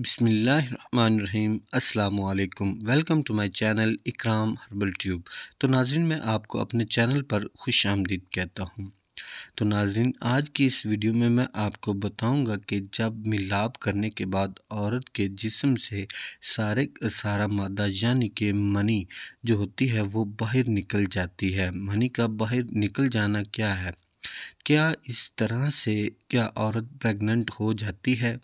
बसमीम् अल्लाम welcome to my channel Ikram herbal tube तो नाज़िन मैं आपको अपने चैनल पर खुश आमदीद कहता हूँ तो नाजिन आज की इस वीडियो में मैं आपको बताऊँगा कि जब मिलाप करने के बाद औरत के जिसम से सारे सारा मादा यानी कि मनी जो होती है वो बाहर निकल जाती है मनी का बाहर निकल जाना क्या है क्या इस तरह से क्या औरत प्रेगनेंट हो जाती है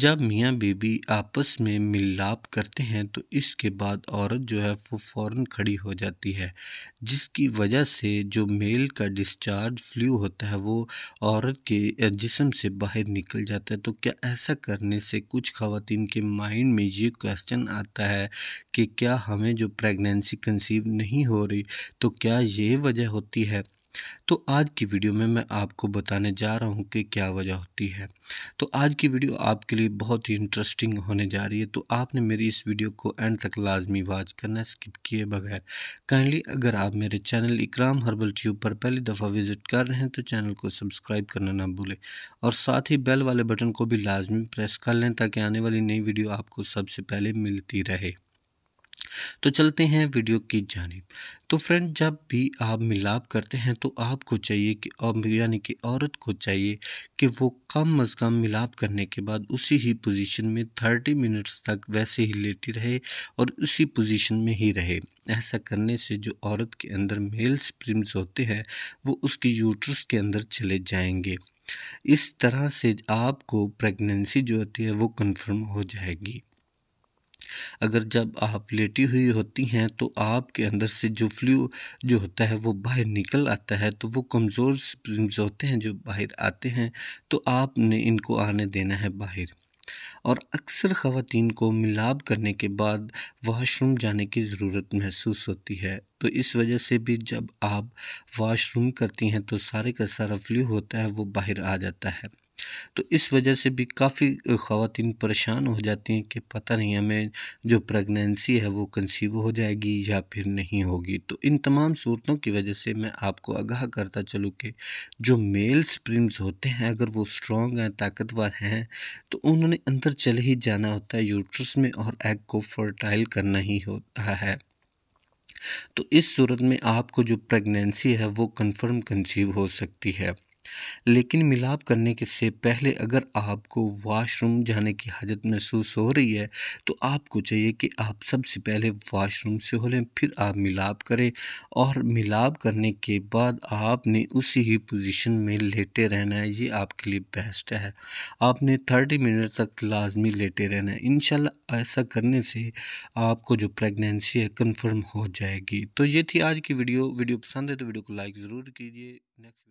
जब मियाँ बीबी आपस में मिलाप करते हैं तो इसके बाद औरत जो है वो फ़ौर खड़ी हो जाती है जिसकी वजह से जो मेल का डिस्चार्ज फ्लू होता है वो औरत के जिसम से बाहर निकल जाता है तो क्या ऐसा करने से कुछ खातन के माइंड में ये क्वेश्चन आता है कि क्या हमें जो प्रेगनेंसी कंसीव नहीं हो रही तो क्या ये वजह होती है तो आज की वीडियो में मैं आपको बताने जा रहा हूँ कि क्या वजह होती है तो आज की वीडियो आपके लिए बहुत ही इंटरेस्टिंग होने जा रही है तो आपने मेरी इस वीडियो को एंड तक लाजमी वाच करना स्किप किए बगैर काइंडली अगर आप मेरे चैनल इकराम हर्बल ट्यूब पर पहली दफ़ा विज़िट कर रहे हैं तो चैनल को सब्सक्राइब करना ना भूलें और साथ ही बेल वाले बटन को भी लाजमी प्रेस कर लें ताकि आने वाली नई वीडियो आपको सबसे पहले मिलती रहे तो चलते हैं वीडियो की जानब तो फ्रेंड जब भी आप मिलाप करते हैं तो आपको चाहिए कि यानी कि औरत को चाहिए कि वो कम अज़ कम मिलाप करने के बाद उसी ही पोजीशन में थर्टी मिनट्स तक वैसे ही लेटी रहे और उसी पोजीशन में ही रहे ऐसा करने से जो औरत के अंदर मेल स्प्रिम्स होते हैं वो उसकी यूट्रस के अंदर चले जाएंगे इस तरह से आपको प्रेगनेंसी जो होती है वो कन्फर्म हो जाएगी अगर जब आप लेटी हुई होती हैं तो आपके अंदर से जो फ्लू जो होता है वो बाहर निकल आता है तो वो कमज़ोर स्प्रिंग्स होते हैं जो बाहर आते हैं तो आपने इनको आने देना है बाहर और अक्सर ख़वातीन को मिलाप करने के बाद वाशरूम जाने की ज़रूरत महसूस होती है तो इस वजह से भी जब आप वाशरूम करती हैं तो सारे का सारा फ्लू होता है वो बाहर आ जाता है तो इस वजह से भी काफ़ी ख़वान परेशान हो जाती हैं कि पता नहीं हमें जो प्रेगनेंसी है वो कंसीव हो जाएगी या फिर नहीं होगी तो इन तमाम सूरतों की वजह से मैं आपको आगाह करता चलूँ कि जो मेल स्प्रिम्स होते हैं अगर वो स्ट्रॉन्ग हैं ताकतवर हैं तो उन्होंने अंदर चले ही जाना होता है यूट्रस में और एग को फर्टाइल करना ही होता है तो इस सूरत में आपको जो प्रेगनेंसी है वो कंफर्म कंसीव हो सकती है लेकिन मिलाप करने के से पहले अगर आपको वॉशरूम जाने की हाजत महसूस हो रही है तो आपको चाहिए कि आप सबसे पहले वॉशरूम से हो लें फिर आप मिलाप करें और मिलाप करने के बाद आपने उसी ही पोजीशन में लेटे रहना है ये आपके लिए बेस्ट है आपने थर्टी मिनट तक लाजमी लेटे रहना है इन ऐसा करने से आपको जो प्रेगनेंसी है कन्फर्म हो जाएगी तो ये थी आज की वीडियो वीडियो पसंद है तो वीडियो को लाइक ज़रूर कीजिए नेक्स्ट